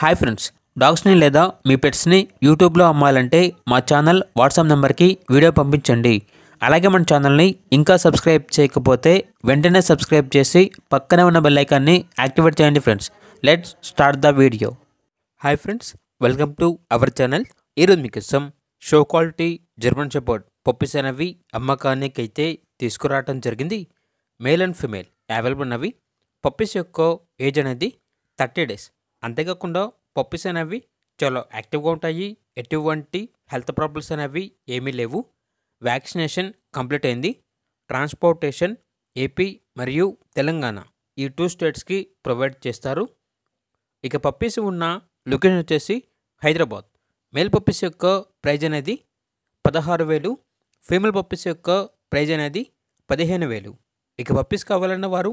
hi friends డాగ్స్ని లేదా మీ పెట్స్ని యూట్యూబ్లో అమ్మాలంటే మా ఛానల్ వాట్సాప్ నెంబర్కి వీడియో పంపించండి అలాగే మన ఛానల్ని ఇంకా సబ్స్క్రైబ్ చేయకపోతే వెంటనే సబ్స్క్రైబ్ చేసి పక్కనే ఉన్న బెల్లైకాన్ని యాక్టివేట్ చేయండి friends let's start the video hi friends welcome to our channel ఈరోజు మీకు ఇష్టం show quality German shepherd puppies అనేవి అమ్మకానికైతే అయితే తీసుకురావడం జరిగింది మేల్ అండ్ ఫిమేల్ అవైలబుల్ అవి పప్పీస్ యొక్క ఏజ్ అనేది థర్టీ డేస్ అంతేకాకుండా పప్పిస్ అనేవి చాలా యాక్టివ్గా ఉంటాయి ఎటువంటి హెల్త్ ప్రాబ్లమ్స్ అనేవి ఏమీ లేవు వ్యాక్సినేషన్ కంప్లీట్ అయింది ట్రాన్స్పోర్టేషన్ ఏపీ మరియు తెలంగాణ ఈ టూ స్టేట్స్కి ప్రొవైడ్ చేస్తారు ఇక పప్పీస్ ఉన్న లొకేషన్ వచ్చేసి హైదరాబాద్ మేల్ పప్పీస్ యొక్క ప్రైజ్ అనేది పదహారు వేలు ఫీమేల్ పప్పీస్ యొక్క ప్రైజ్ అనేది పదిహేను వేలు ఇక పప్పీస్ కావాలన్న వారు